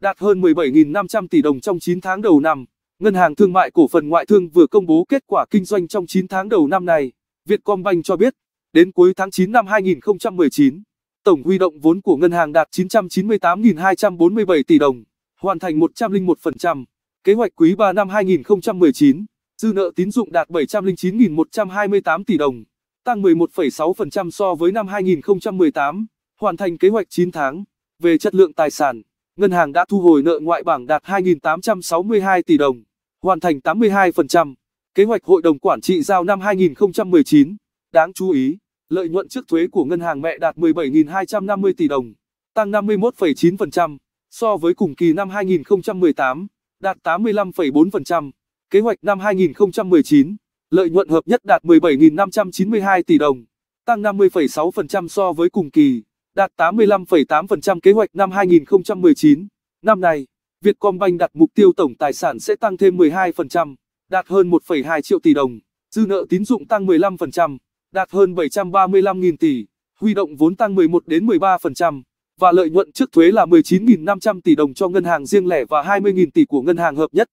đạt hơn 17.500 tỷ đồng trong 9 tháng đầu năm. Ngân hàng Thương mại Cổ phần Ngoại thương vừa công bố kết quả kinh doanh trong 9 tháng đầu năm này. Vietcombank cho biết, đến cuối tháng 9 năm 2019, tổng huy động vốn của ngân hàng đạt 998.247 tỷ đồng, hoàn thành 101%. Kế hoạch quý 3 năm 2019, dư nợ tín dụng đạt 709.128 tỷ đồng, tăng 11,6% so với năm 2018, hoàn thành kế hoạch 9 tháng. Về chất lượng tài sản, ngân hàng đã thu hồi nợ ngoại bảng đạt 2.862 tỷ đồng, hoàn thành 82%. Kế hoạch hội đồng quản trị giao năm 2019. Đáng chú ý, lợi nhuận trước thuế của ngân hàng mẹ đạt 17.250 tỷ đồng, tăng 51,9% so với cùng kỳ năm 2018, đạt 85,4%. Kế hoạch năm 2019, lợi nhuận hợp nhất đạt 17.592 tỷ đồng, tăng 50,6% so với cùng kỳ đạt 85,8% kế hoạch năm 2019. Năm nay, Vietcombank đặt mục tiêu tổng tài sản sẽ tăng thêm 12%, đạt hơn 1,2 triệu tỷ đồng, dư nợ tín dụng tăng 15%, đạt hơn 735.000 tỷ, huy động vốn tăng 11 đến 13% và lợi nhuận trước thuế là 19.500 tỷ đồng cho ngân hàng riêng lẻ và 20.000 tỷ của ngân hàng hợp nhất.